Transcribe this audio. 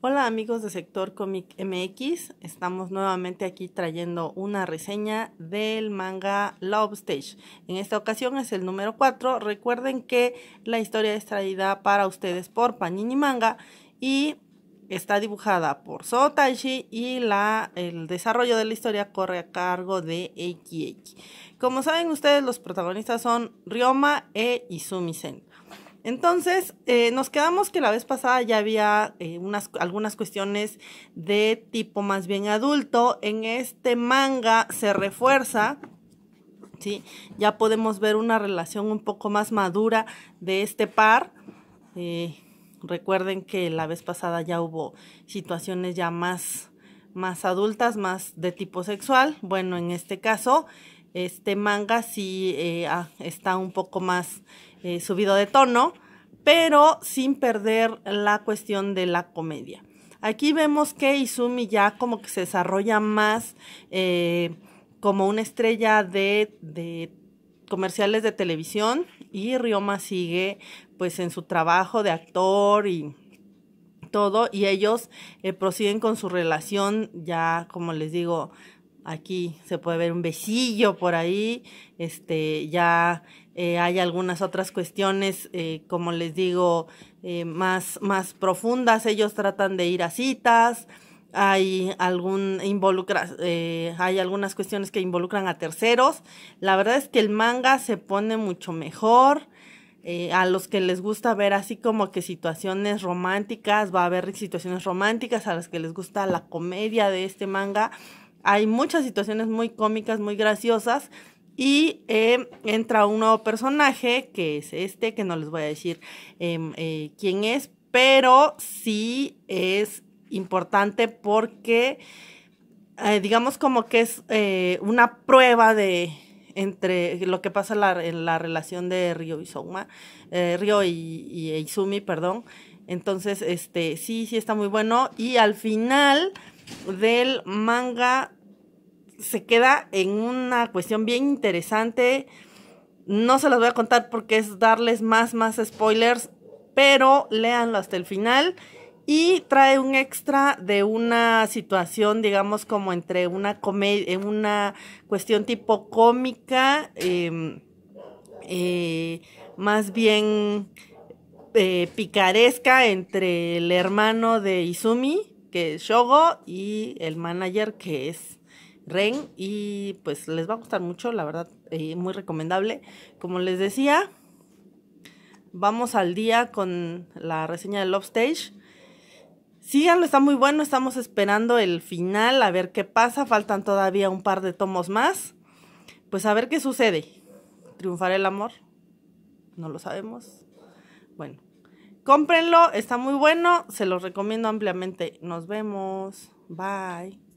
Hola amigos de Sector Comic MX, estamos nuevamente aquí trayendo una reseña del manga Love Stage. En esta ocasión es el número 4. Recuerden que la historia es traída para ustedes por Panini Manga y está dibujada por So Taishi y la, el desarrollo de la historia corre a cargo de Eiki Como saben ustedes, los protagonistas son Ryoma e Izumi-sen. Entonces, eh, nos quedamos que la vez pasada ya había eh, algunas cuestiones de tipo más bien adulto. En este manga se refuerza, ¿sí? Ya podemos ver una relación un poco más madura de este par. Eh, recuerden que la vez pasada ya hubo situaciones ya más, más adultas, más de tipo sexual. Bueno, en este caso... Este manga sí eh, ah, está un poco más eh, subido de tono, pero sin perder la cuestión de la comedia. Aquí vemos que Izumi ya como que se desarrolla más eh, como una estrella de, comerciales de televisión y Rioma sigue pues en su trabajo de actor y todo y ellos prosiguen con su relación ya como les digo Aquí se puede ver un besillo por ahí. Este, ya eh, hay algunas otras cuestiones, eh, como les digo, eh, más, profundas. Ellos tratan de ir a citas. Hay, algún involucra, hay algunas cuestiones que involucran a terceros. La verdad es que el manga se pone mucho mejor. a los que les gusta ver así como que situaciones románticas, va a haber situaciones románticas, a los que les gusta la comedia de este manga, hay muchas situaciones muy cómicas, muy graciosas. Y eh, entra un nuevo personaje, que es este, que no les voy a decir em, eh, quién es, pero sí es importante porque, eh, digamos como que es una prueba de, entre lo que pasa en la relación de Ryo y Souma, Ryo y, e Izumi, perdón. Entonces, este, sí, sí está muy bueno. Y al final del manga se queda en una cuestión bien interesante. No se las voy a contar porque es darles más, más spoilers, pero léanlo hasta el final. Y trae un extra de una situación, digamos, como entre una comedia, una cuestión tipo cómica, em, eh, más bien eh, picaresca entre el hermano de Izumi, que es Shogo, y el manager, que es Ren y pues les va a gustar mucho, la verdad, eh, muy recomendable. Como les decía, vamos al día con la reseña de Love Stage. Síganlo, está muy bueno, estamos esperando el final, a ver qué pasa, faltan todavía un par de tomos más. Pues a ver qué sucede. ¿Triunfará el amor? No lo sabemos. Bueno, cómprenlo, está muy bueno, se los recomiendo ampliamente. Nos vemos. Bye.